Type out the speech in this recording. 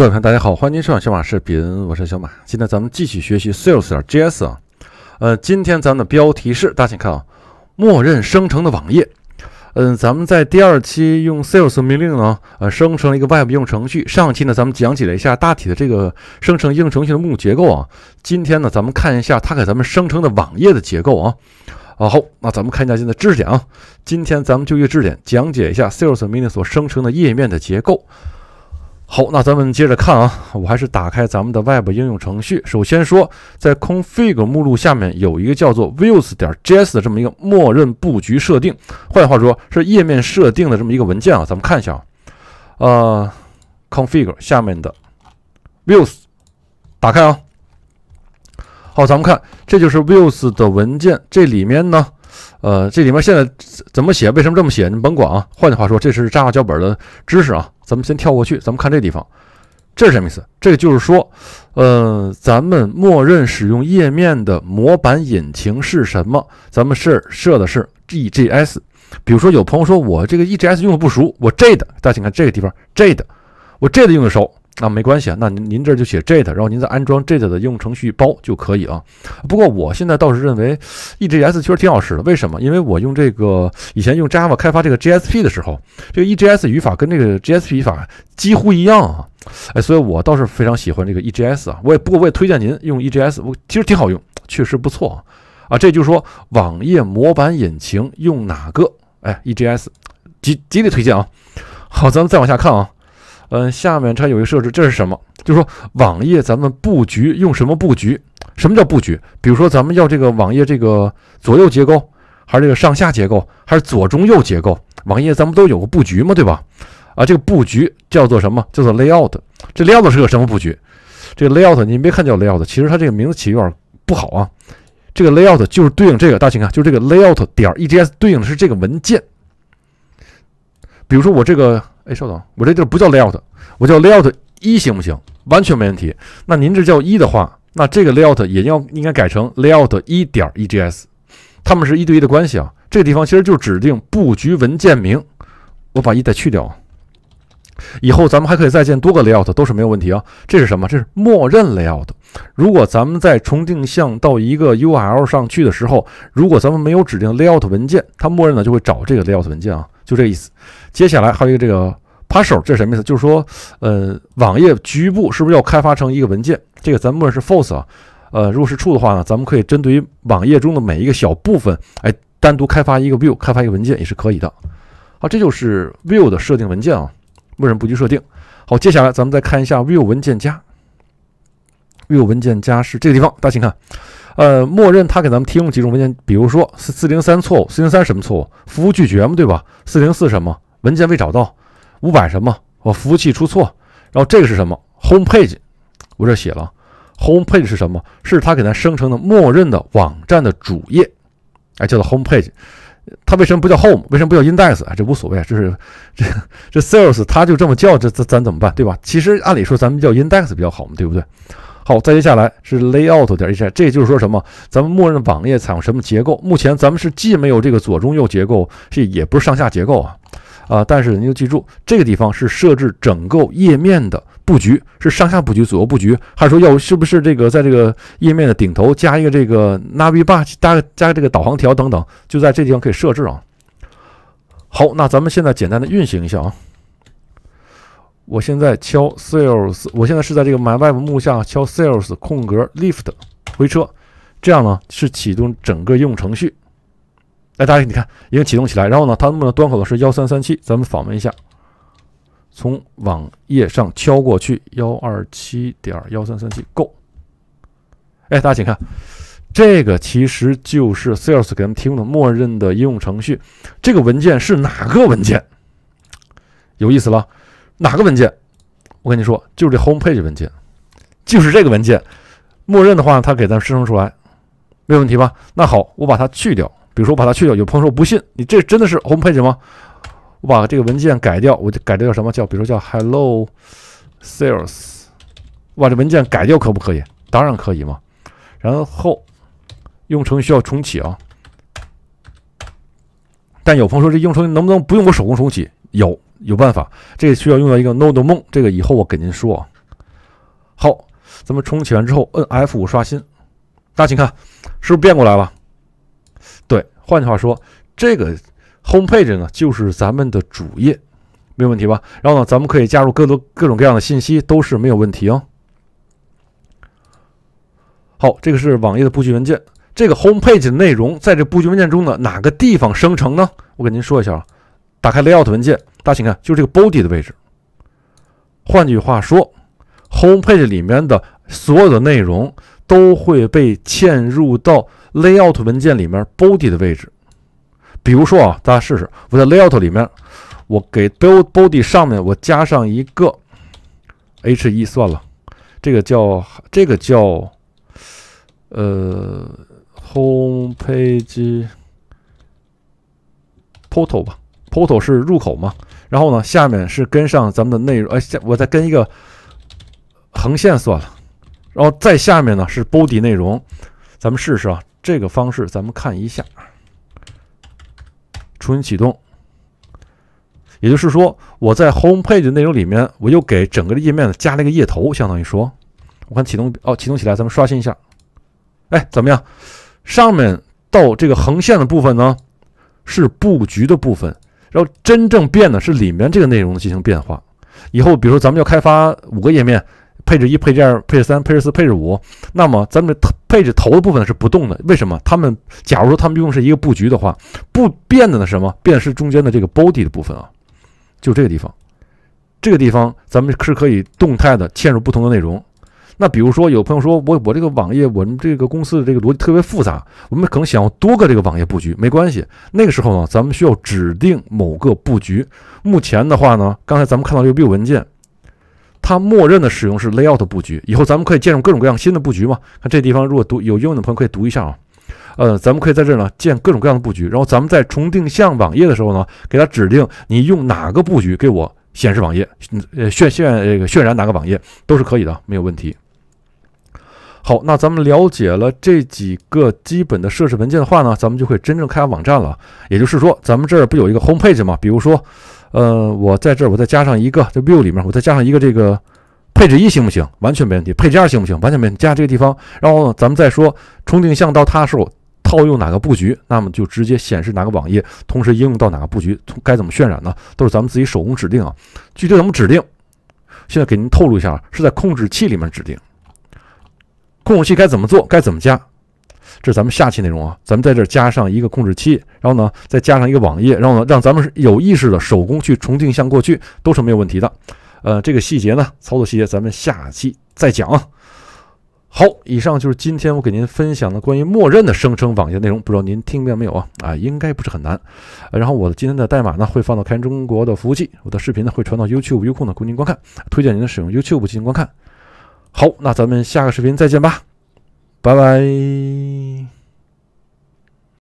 各位朋友大家好，欢迎收看小马视频，我是小马。今天咱们继续学习 sales 点 js 啊。呃，今天咱们的标题是，大家请看啊，默认生成的网页。嗯，咱们在第二期用 sales 命令呢，呃，生成了一个 web 应用程序。上期呢，咱们讲解了一下大体的这个生成应用程序的目录结构啊。今天呢，咱们看一下它给咱们生成的网页的结构啊。啊，好，那咱们看一下今天的知识点啊。今天咱们就用知识点讲解一下 sales 命令所生成的页面的结构。好，那咱们接着看啊，我还是打开咱们的 Web 应用程序。首先说，在 config 目录下面有一个叫做 views 点 js 的这么一个默认布局设定，换句话说，是页面设定的这么一个文件啊。咱们看一下啊，呃，config 下面的 views，打开啊。好，咱们看，这就是 views 的文件，这里面呢。呃，这里面现在怎么写？为什么这么写？你甭管啊。换句话说，这是 Java 脚本的知识啊。咱们先跳过去，咱们看这地方，这是什么意思？这就是说，呃，咱们默认使用页面的模板引擎是什么？咱们是设的是 g j s 比如说有朋友说我这个 EJS 用的不熟，我 Jade。大家请看这个地方，Jade，我 Jade 用的熟。那没关系啊，那您您这儿就写 JET，然后您再安装 JET 的应用程序包就可以啊。不过我现在倒是认为 EGS 其实挺好使的，为什么？因为我用这个以前用 Java 开发这个 g s p 的时候，这个 EGS 语法跟这个 g s p 语法几乎一样啊。哎，所以我倒是非常喜欢这个 EGS 啊。我也不过我也推荐您用 EGS，我其实挺好用，确实不错啊。这就是说网页模板引擎用哪个？哎，EGS 极极力推荐啊。好，咱们再往下看啊。嗯，下面它有一个设置，这是什么？就是说网页咱们布局用什么布局？什么叫布局？比如说咱们要这个网页这个左右结构，还是这个上下结构，还是左中右结构？网页咱们都有个布局嘛，对吧？啊，这个布局叫做什么？叫做 layout。这 layout 是个什么布局？这个 layout 你别看叫 layout，其实它这个名字起有点不好啊。这个 layout 就是对应这个大家请看，就这个 layout 点儿 e g s 对应的是这个文件。比如说我这个。哎，稍等，我这地儿不叫 layout，我叫 layout 一，行不行？完全没问题。那您这叫一的话，那这个 layout 也要应该改成 layout 一点 egs，他们是一对一的关系啊。这个地方其实就指定布局文件名，我把一再去掉，以后咱们还可以再建多个 layout，都是没有问题啊。这是什么？这是默认 layout。如果咱们在重定向到一个 url 上去的时候，如果咱们没有指定 layout 文件，它默认呢就会找这个 layout 文件啊。就这意思，接下来还有一个这个 partial 这是什么意思？就是说，呃，网页局部是不是要开发成一个文件？这个咱们默认是 false 啊，呃，如果是 true 的话呢，咱们可以针对于网页中的每一个小部分，哎，单独开发一个 view，开发一个文件也是可以的。好，这就是 view 的设定文件啊，默认布局设定。好，接下来咱们再看一下 view 文件夹，view 文件夹是这个地方，大家请看。呃，默认它给咱们提供几种文件，比如说四零三错误，四零三什么错误？服务拒绝嘛，对吧？四零四什么？文件未找到。五百什么？我服务器出错。然后这个是什么？Home page，我这写了。Home page 是什么？是它给咱生成的默认的网站的主页。哎，叫做 Home page，它为什么不叫 Home？为什么不叫 Index？哎，这无所谓啊，这是这这 Sales 它就这么叫，这咱怎么办？对吧？其实按理说咱们叫 Index 比较好嘛，对不对？好，再接下来是 layout. 点 h t 这就是说什么？咱们默认的网页采用什么结构？目前咱们是既没有这个左中右结构，这也不是上下结构啊，啊！但是您就记住，这个地方是设置整个页面的布局，是上下布局、左右布局，还是说要是不是这个在这个页面的顶头加一个这个 nav bar，加加这个导航条等等，就在这地方可以设置啊。好，那咱们现在简单的运行一下啊。我现在敲 sales，我现在是在这个 my web 目下敲 sales 空格 lift 回车，这样呢是启动整个应用程序。哎，大家你看已经启动起来，然后呢，它们的端口呢是幺三三七，咱们访问一下，从网页上敲过去幺二七点幺三三七 go。哎，大家请看，这个其实就是 sales 给咱们提供的默认的应用程序，这个文件是哪个文件？有意思了。哪个文件？我跟你说，就是这 home page 文件，就是这个文件。默认的话，它给咱生成出来，没问题吧？那好，我把它去掉。比如说，我把它去掉。有朋友说不信，你这真的是 home page 吗？我把这个文件改掉，我就改掉叫什么叫？比如说叫 hello sales。我把这文件改掉，可不可以？当然可以嘛。然后，用程需要重启啊。但有朋友说，这用程能不能不用我手工重启？有。有办法，这个需要用到一个 Node 梦，这个以后我给您说。好，咱们重启完之后，摁 F5 刷新，大家请看，是不是变过来了？对，换句话说，这个 Home Page 呢，就是咱们的主页，没有问题吧？然后呢，咱们可以加入各多各种各样的信息，都是没有问题哦。好，这个是网页的布局文件，这个 Home Page 的内容在这布局文件中的哪个地方生成呢？我给您说一下啊，打开 Layout 文件。大家请看，就这个 body 的位置。换句话说，home page 里面的所有的内容都会被嵌入到 layout 文件里面 body 的位置。比如说啊，大家试试，我在 layout 里面，我给 body 上面我加上一个 h1。算了，这个叫这个叫呃 home page portal 吧，portal 是入口嘛。然后呢，下面是跟上咱们的内容，哎，我再跟一个横线算了。然后再下面呢是 body 内容，咱们试试啊这个方式，咱们看一下，重新启动。也就是说，我在 home page 的内容里面，我又给整个的页面呢加了一个页头，相当于说，我看启动哦，启动起来，咱们刷新一下，哎，怎么样？上面到这个横线的部分呢，是布局的部分。然后真正变的是里面这个内容进行变化。以后，比如说咱们要开发五个页面，配置一、配置二、配置三、配置四、配置五，那么咱们配置头的部分是不动的。为什么？他们假如说他们用是一个布局的话，不变的呢？什么？变的是中间的这个 body 的部分啊，就这个地方，这个地方咱们是可以动态的嵌入不同的内容。那比如说，有朋友说我我这个网页，我们这个公司的这个逻辑特别复杂，我们可能想要多个这个网页布局，没关系。那个时候呢，咱们需要指定某个布局。目前的话呢，刚才咱们看到这个 B 文件，它默认的使用是 Layout 布局。以后咱们可以建入各种各样新的布局嘛？看这地方，如果读有英文的朋友可以读一下啊。呃，咱们可以在这儿呢建各种各样的布局，然后咱们在重定向网页的时候呢，给它指定你用哪个布局给我显示网页，呃渲渲这个渲染哪个网页都是可以的，没有问题。好，那咱们了解了这几个基本的设置文件的话呢，咱们就会真正开网站了。也就是说，咱们这儿不有一个 home page 吗？比如说，呃，我在这儿我再加上一个，在 view 里面我再加上一个这个配置一行不行？完全没问题。配置二行不行？完全没问题。加这个地方，然后咱们再说从定向到它时候套用哪个布局，那么就直接显示哪个网页，同时应用到哪个布局，该怎么渲染呢？都是咱们自己手工指定啊。具体怎么指定？现在给您透露一下，是在控制器里面指定。控制器该怎么做？该怎么加？这是咱们下期内容啊。咱们在这加上一个控制器，然后呢再加上一个网页，然后呢让咱们有意识的手工去重定向过去，都是没有问题的。呃，这个细节呢，操作细节，咱们下期再讲啊。好，以上就是今天我给您分享的关于默认的生成网页内容，不知道您听明白没有啊？啊，应该不是很难。然后我今天的代码呢会放到开源中国的服务器，我的视频呢会传到 YouTube、优酷呢供您观看，推荐您使用 YouTube 进行观看。好，那咱们下个视频再见吧，拜拜。